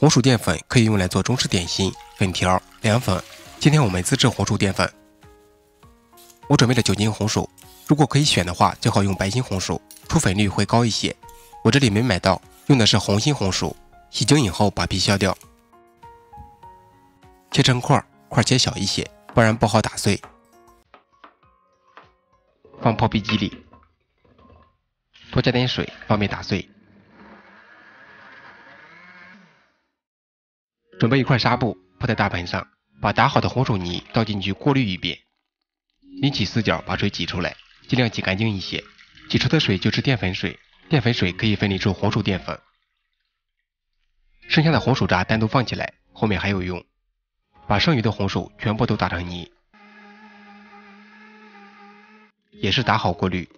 红薯淀粉可以用来做中式点心、粉条、凉粉。今天我们自制红薯淀粉。我准备了九斤红薯，如果可以选的话，最好用白心红薯，出粉率会高一些。我这里没买到，用的是红心红薯。洗净以后把皮削掉，切成块，块切小一些，不然不好打碎。放破壁机里，多加点水，方便打碎。准备一块纱布铺在大盆上，把打好的红薯泥倒进去过滤一遍，拎起四角把水挤出来，尽量挤干净一些，挤出的水就是淀粉水，淀粉水可以分离出红薯淀粉。剩下的红薯渣单独放起来，后面还有用。把剩余的红薯全部都打成泥，也是打好过滤。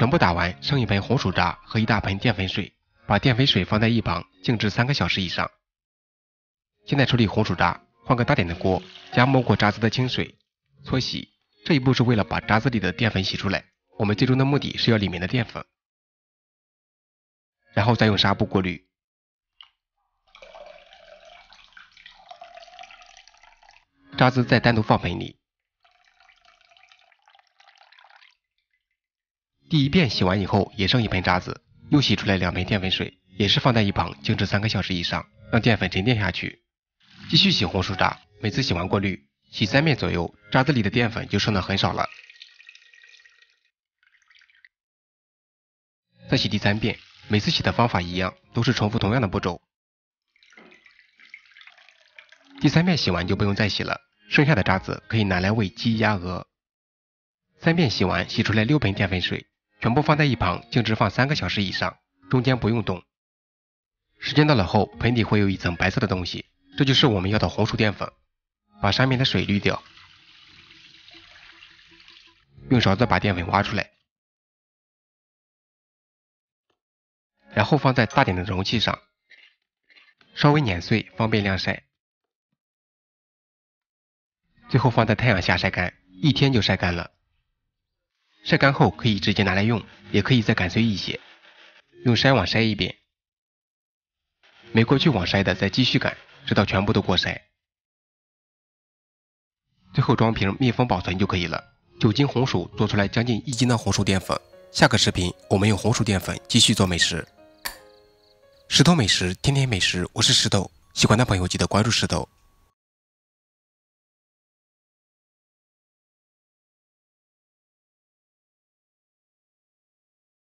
全部打完，剩一盆红薯渣和一大盆淀粉水，把淀粉水放在一旁静置三个小时以上。现在处理红薯渣，换个大点的锅，加没过渣子的清水，搓洗。这一步是为了把渣子里的淀粉洗出来，我们最终的目的是要里面的淀粉，然后再用纱布过滤，渣子再单独放盆里。第一遍洗完以后，也剩一盆渣子，又洗出来两盆淀粉水，也是放在一旁静置三个小时以上，让淀粉沉淀下去。继续洗红薯渣，每次洗完过滤，洗三遍左右，渣子里的淀粉就剩的很少了。再洗第三遍，每次洗的方法一样，都是重复同样的步骤。第三遍洗完就不用再洗了，剩下的渣子可以拿来喂鸡、鸭、鹅。三遍洗完，洗出来六盆淀粉水。全部放在一旁，静置放三个小时以上，中间不用动。时间到了后，盆底会有一层白色的东西，这就是我们要的红薯淀粉。把上面的水滤掉，用勺子把淀粉挖出来，然后放在大点的容器上，稍微碾碎，方便晾晒。最后放在太阳下晒干，一天就晒干了。晒干后可以直接拿来用，也可以再擀碎一些，用筛网筛一遍，没过去网筛的再继续擀，直到全部都过筛，最后装瓶密封保存就可以了。九斤红薯做出来将近一斤的红薯淀粉。下个视频我们用红薯淀粉继续做美食。石头美食，天天美食，我是石头，喜欢的朋友记得关注石头。